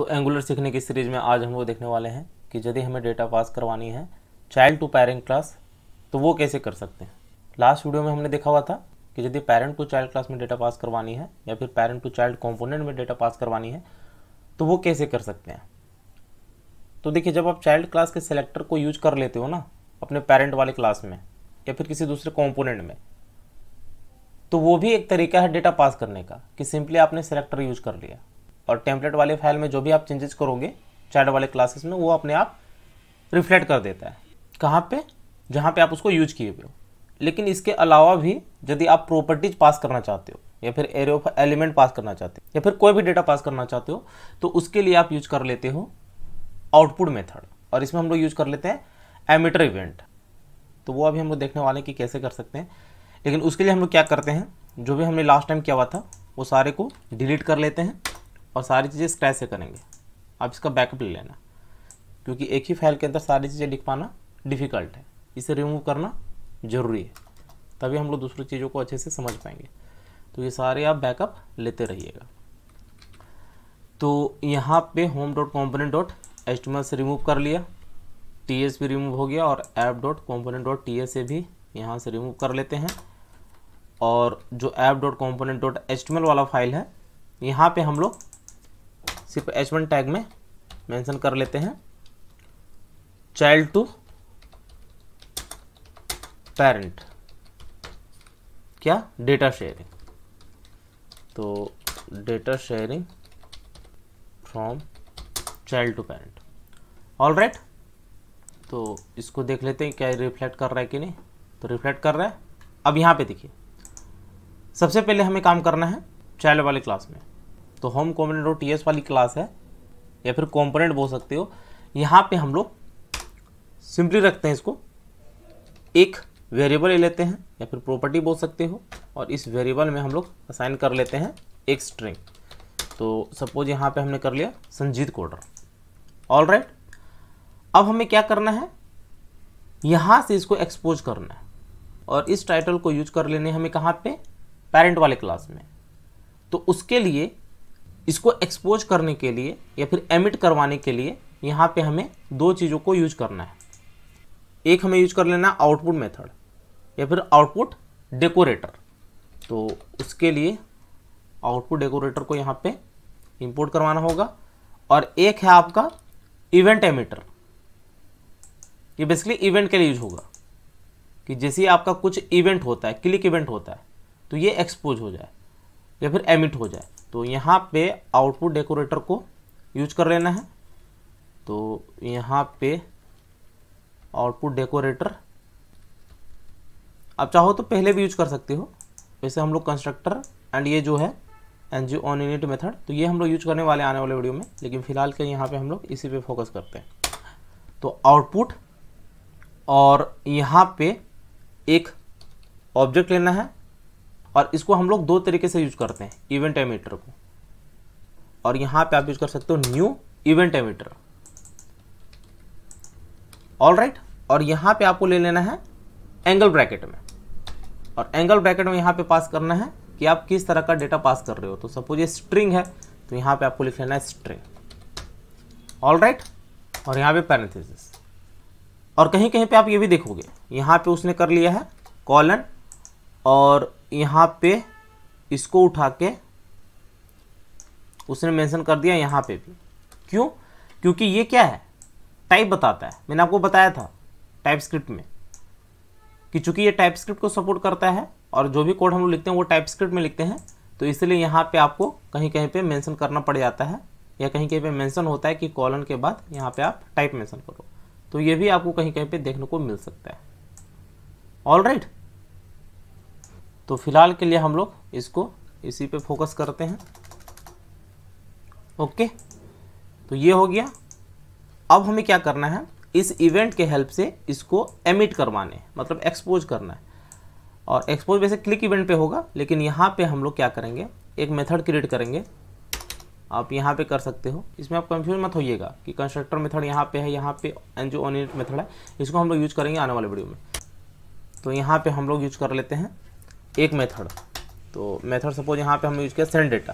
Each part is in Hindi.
तो एंगुलर सीखने की सीरीज में आज हम लोग देखने वाले हैं कि यदि हमें डेटा पास करवानी है चाइल्ड टू पेरेंट क्लास तो वो कैसे कर सकते हैं लास्ट वीडियो में हमने देखा हुआ था कि यदि पेरेंट टू चाइल्ड क्लास में डेटा पास करवानी है या फिर पेरेंट टू चाइल्ड कॉम्पोनेंट में डेटा पास करवानी है तो वो कैसे कर सकते हैं तो देखिए जब आप चाइल्ड क्लास के सेलेक्टर को यूज कर लेते हो ना अपने पेरेंट वाले क्लास में या फिर किसी दूसरे कॉम्पोनेंट में तो वो भी एक तरीका है डेटा पास करने का कि सिंपली आपने सेलेक्टर यूज कर लिया और टेम्पलेट वाले फाइल में जो भी आप चेंजेस करोगे चैट वाले क्लासेस में वो अपने आप रिफ्लेक्ट कर देता है कहाँ पे जहाँ पे आप उसको यूज किए हुए हो लेकिन इसके अलावा भी यदि आप प्रॉपर्टीज पास करना चाहते हो या फिर एरे ऑफ एलिमेंट पास करना चाहते हो या फिर कोई भी डेटा पास करना चाहते हो तो उसके लिए आप यूज कर लेते हो आउटपुट मेथड और इसमें हम लोग यूज कर लेते हैं एमिटर इवेंट तो वो अभी हम लोग देखने वाले हैं कि कैसे कर सकते हैं लेकिन उसके लिए हम लोग क्या करते हैं जो भी हमने लास्ट टाइम किया हुआ था वो सारे को डिलीट कर लेते हैं और सारी चीज़ें स्क्रैच से करेंगे आप इसका बैकअप ले लेना क्योंकि एक ही फाइल के अंदर सारी चीज़ें लिख पाना डिफ़िकल्ट है इसे रिमूव करना ज़रूरी है तभी हम लोग दूसरी चीज़ों को अच्छे से समझ पाएंगे तो ये सारे आप बैकअप लेते रहिएगा तो यहाँ पे home dot component dot H से रिमूव कर लिया टी एस भी रिमूव हो गया और app dot component dot T S से भी यहाँ से रिमूव कर लेते हैं और जो app dot component dot H वाला फाइल है यहाँ पे हम लोग सिर्फ एच वन टैग में मेंशन कर लेते हैं चाइल्ड टू पेरेंट क्या डेटा शेयरिंग तो data sharing from child to parent all right तो इसको देख लेते हैं क्या रिफ्लेक्ट कर रहा है कि नहीं तो रिफ्लेक्ट कर रहा है अब यहाँ पे देखिए सबसे पहले हमें काम करना है चाइल्ड वाले क्लास में तो होम कॉम्पोनेंट और टी वाली क्लास है या फिर कॉम्पोनेंट बोल सकते हो यहाँ पे हम लोग सिंपली रखते हैं इसको एक वेरिएबल ले लेते हैं या फिर प्रॉपर्टी बोल सकते हो और इस वेरिएबल में हम लोग असाइन कर लेते हैं एक स्ट्रिंग तो सपोज यहाँ पे हमने कर लिया संजीत कोडर ऑल राइट अब हमें क्या करना है यहाँ से इसको एक्सपोज करना है और इस टाइटल को यूज कर लेने हमें कहाँ पे पेरेंट वाले क्लास में तो उसके लिए इसको एक्सपोज करने के लिए या फिर एमिट करवाने के लिए यहाँ पे हमें दो चीज़ों को यूज करना है एक हमें यूज कर लेना आउटपुट मेथड या फिर आउटपुट डेकोरेटर तो उसके लिए आउटपुट डेकोरेटर को यहाँ पे इंपोर्ट करवाना होगा और एक है आपका इवेंट एमिटर ये बेसिकली इवेंट के लिए यूज होगा कि जैसे आपका कुछ इवेंट होता है क्लिक इवेंट होता है तो ये एक्सपोज हो जाए या फिर एमिट हो जाए तो यहाँ पे आउटपुट डेकोरेटर को यूज कर लेना है तो यहाँ पे आउटपुट डेकोरेटर आप चाहो तो पहले भी यूज कर सकते हो वैसे हम लोग कंस्ट्रक्टर एंड ये जो है N G on init method तो ये हम लोग यूज करने वाले आने वाले वीडियो में लेकिन फिलहाल के यहाँ पे हम लोग इसी पे फोकस करते हैं तो आउटपुट और यहाँ पे एक ऑब्जेक्ट लेना है और इसको हम लोग दो तरीके से यूज करते हैं इवेंट एमीटर को और यहां पे आप यूज कर सकते हो new event emitter all right और यहां पे आपको ले लेना है एंगल ब्रैकेट में और एंगल ब्रैकेट में यहां पे पास करना है कि आप किस तरह का डेटा पास कर रहे हो तो सपोज ये स्ट्रिंग है तो यहां पे आपको लिख लेना है स्ट्रिंग ऑल राइट और यहां पे पैरेंथेसिस और कहीं कहीं पे आप ये भी देखोगे यहां पे उसने कर लिया है कॉलन और यहाँ पे इसको उठा के उसने मेंशन कर दिया यहाँ पे भी क्यों क्योंकि ये क्या है टाइप बताता है मैंने आपको बताया था टाइप स्क्रिप्ट में कि चूंकि ये टाइप स्क्रिप्ट को सपोर्ट करता है और जो भी कोड हम लोग लिखते हैं वो टाइप स्क्रिप्ट में लिखते हैं तो इसलिए यहाँ पे आपको कहीं कहीं पे मेंशन करना पड़ जाता है या कहीं कहीं पे मेंशन होता है कि कॉलन के बाद यहाँ पे आप टाइप मेंशन करो तो ये भी आपको कहीं कहीं पे देखने को मिल सकता है ऑल राइट right? तो फिलहाल के लिए हम लोग इसको इसी पे फोकस करते हैं ओके तो ये हो गया अब हमें क्या करना है इस इवेंट के हेल्प से इसको एमिट करवाने मतलब एक्सपोज करना है और एक्सपोज वैसे क्लिक इवेंट पे होगा लेकिन यहाँ पे हम लोग क्या करेंगे एक मेथड क्रिएट करेंगे आप यहाँ पे कर सकते हो इसमें आप कंफ्यूज मत होइएगा कि कंस्ट्रक्टर मेथड यहाँ पे है यहाँ पे एन जो ऑनिट मेथड है इसको हम लोग यूज करेंगे आने वाले वीडियो में तो यहाँ पे हम लोग यूज कर लेते हैं एक मेथड तो मेथड सपोज यहाँ पे हम यूज किया सेंड डेटा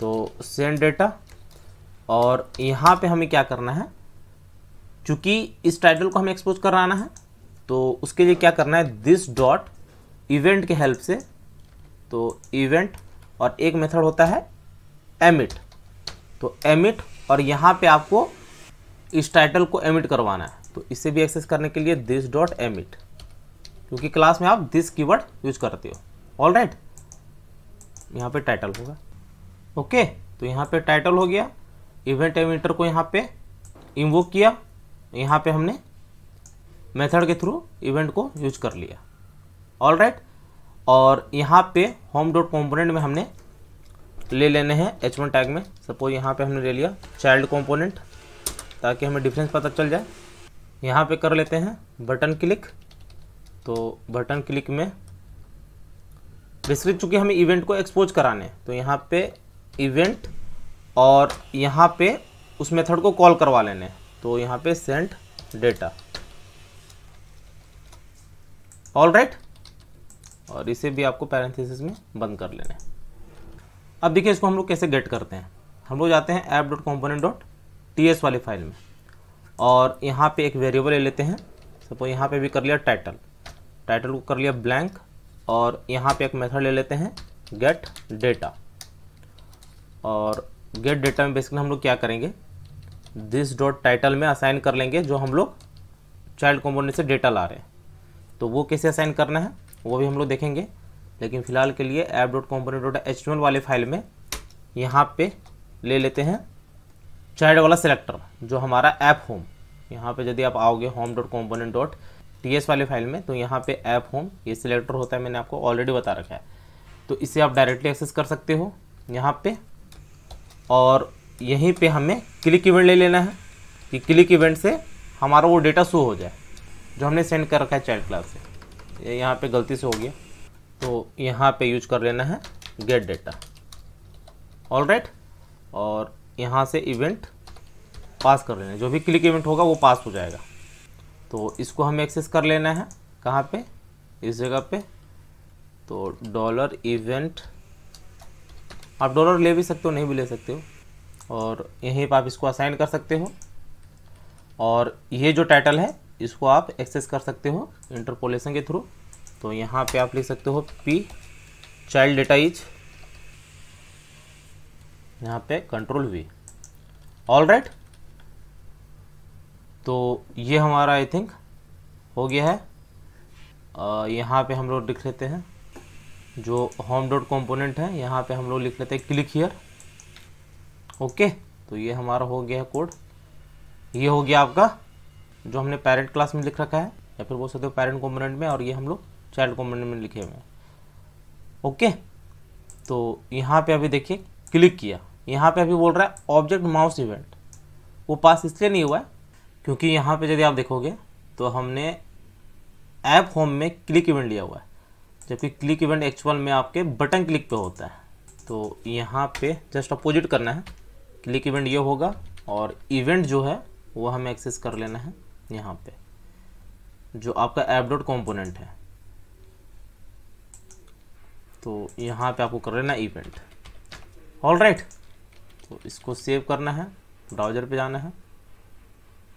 तो सेंड डेटा और यहाँ पे हमें क्या करना है चूंकि इस टाइटल को हमें एक्सपोज कराना है तो उसके लिए क्या करना है दिस डॉट इवेंट के हेल्प से तो इवेंट और एक मेथड होता है एमिट तो एमिट और यहाँ पे आपको इस टाइटल को एमिट करवाना है तो इसे भी एक्सेस करने के लिए दिस डॉट एमिट क्योंकि क्लास में आप दिस कीवर्ड यूज करते हो ऑल राइट यहाँ पे टाइटल होगा ओके तो यहाँ पे टाइटल हो गया इवेंट एवेंटर को यहाँ पे इन्वोक किया यहाँ पे हमने मेथड के थ्रू इवेंट को यूज कर लिया ऑल राइट और यहाँ पे होम डॉट कॉम्पोनेंट में हमने ले लेने हैं एच वन टैग में सपोज यहाँ पे हमने ले लिया चाइल्ड कॉम्पोनेंट ताकि हमें डिफरेंस पता चल जाए यहाँ पे कर लेते हैं बटन क्लिक तो बटन क्लिक में बेसिकली चूंकि हमें इवेंट को एक्सपोज कराने तो यहाँ पे इवेंट और यहाँ पे उस मेथड को कॉल करवा लेने तो यहाँ पे सेंट डेटा ऑल राइट और इसे भी आपको पैरेंथेसिस में बंद कर लेना अब देखिए इसको हम लोग कैसे गेट करते हैं हम लोग जाते हैं app dot component dot T वाली फाइल में और यहाँ पे एक वेरिएबल ले लेते हैं सपोज यहाँ पे भी कर लिया टाइटल टाइटल को कर लिया ब्लैंक और यहाँ पे एक मेथड ले लेते हैं गेट डेटा और गेट डेटा में बेसिकली हम लोग क्या करेंगे दिस डॉट टाइटल में असाइन कर लेंगे जो हम लोग चाइल्ड कॉम्पोनेंट से डेटा ला रहे हैं तो वो कैसे असाइन करना है वो भी हम लोग देखेंगे लेकिन फिलहाल के लिए app dot component dot H वाले फाइल में यहाँ पे ले लेते हैं चाइल्ड वाला सिलेक्टर जो हमारा ऐप होम यहाँ पे यदि आप आओगे home dot component dot T S वाले फाइल में तो यहाँ पे ऐप होम ये सिलेक्टर होता है मैंने आपको ऑलरेडी बता रखा है तो इसे आप डायरेक्टली एक्सेस कर सकते हो यहाँ पे और यहीं पे हमें क्लिक इवेंट ले लेना है कि क्लिक इवेंट से हमारा वो डेटा शो हो जाए जो हमने सेंड कर रखा है चाइल्ड क्लास से यहाँ पे गलती से हो गया तो यहाँ पे यूज कर लेना है गेट डेटा ऑल राइट और यहाँ से इवेंट पास कर लेना है जो भी क्लिक इवेंट होगा वो पास हो जाएगा तो इसको हमें एक्सेस कर लेना है कहाँ पे इस जगह पे तो डॉलर इवेंट आप डॉलर ले भी सकते हो नहीं भी ले सकते हो और यहीं पर आप इसको असाइन कर सकते हो और ये जो टाइटल है इसको आप एक्सेस कर सकते हो इंटरपोलेशन के थ्रू तो यहाँ पे आप लिख सकते हो पी चाइल्ड डेटा इज यहाँ पे कंट्रोल वी ऑल राइट तो ये हमारा आई थिंक हो गया है यहाँ पे हम लोग लिख लेते हैं जो होम डॉट कॉम्पोनेंट है यहाँ पे हम लोग लिख लेते हैं क्लिक हियर ओके तो ये हमारा हो गया है कोड ये हो गया आपका जो हमने पेरेंट क्लास में लिख रखा है या फिर बोल सकते हो पेरेंट कॉम्पोनेंट में और ये हम लोग चाइल्ड कॉम्पोनेंट में लिखे हुए हैं ओके तो यहाँ पे अभी देखिए क्लिक किया यहाँ पे अभी बोल रहा है ऑब्जेक्ट माउस इवेंट वो पास इसलिए नहीं हुआ है क्योंकि यहाँ पे यदि आप देखोगे तो हमने ऐप होम में क्लिक इवेंट लिया हुआ है जबकि क्लिक इवेंट एक्चुअल में आपके बटन क्लिक पे होता है तो यहाँ पे जस्ट अपोजिट करना है क्लिक इवेंट ये होगा और इवेंट जो है वो हमें एक्सेस कर लेना है यहाँ पे जो आपका ऐप डॉट कॉम्पोनेंट है तो यहाँ पे आपको कर लेना इवेंट ऑल राइट तो इसको सेव करना है ब्राउज़र पे जाना है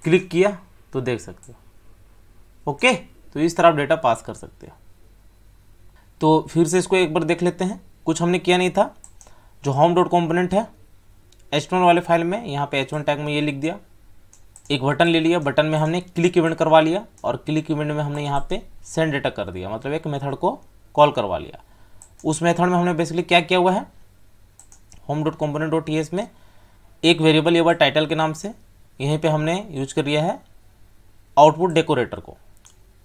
क्लिक किया तो देख सकते हो ओके तो इस तरह आप डेटा पास कर सकते हो तो फिर से इसको एक बार देख लेते हैं कुछ हमने किया नहीं था जो होम डॉट कॉम्पोनेंट है एच वाले फाइल में यहाँ पे एच टैग में ये लिख दिया एक बटन ले लिया बटन में हमने क्लिक इवेंट करवा लिया और क्लिक इवेंट में हमने यहाँ पे सेंड डेटा कर दिया मतलब एक मेथड को कॉल करवा लिया उस मेथड में हमने बेसिकली क्या किया हुआ है home dot component dot E में एक वेरिएबल ये बार टाइटल के नाम से यहीं पे हमने यूज कर लिया है आउटपुट डेकोरेटर को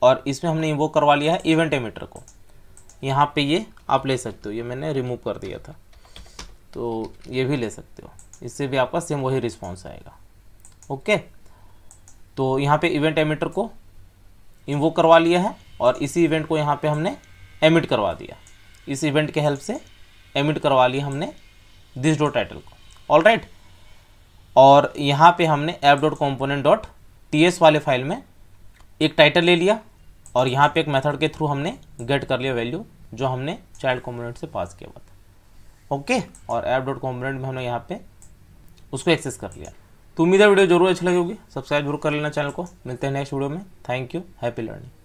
और इसमें हमने इन्वोक करवा लिया है इवेंट एमीटर को यहाँ पे ये आप ले सकते हो ये मैंने रिमूव कर दिया था तो ये भी ले सकते हो इससे भी आपका सेम वही रिस्पॉन्स आएगा ओके तो यहाँ पे इवेंट एमिटर को इन्वोक करवा लिया है और इसी इवेंट को यहाँ पे हमने एमिट करवा दिया इस इवेंट के हेल्प से एमिट करवा लिया हमने दिस डो टाइटल को ऑल राइट right? और यहाँ पे हमने app dot component dot T S वाले फाइल में एक टाइटल ले लिया और यहाँ पे एक मेथड के थ्रू हमने गेट कर लिया वैल्यू जो हमने चाइल्ड कॉम्पोनेंट से पास किया हुआ था ओके और एप डॉट कॉम्पोनेंट में हमने यहाँ पे उसको एक्सेस कर लिया तो उम्मीद है वीडियो जरूर अच्छी लगी होगी सब्सक्राइब जरूर कर लेना चैनल को मिलते हैं नेक्स्ट वीडियो में थैंक यू हैप्पी लर्निंग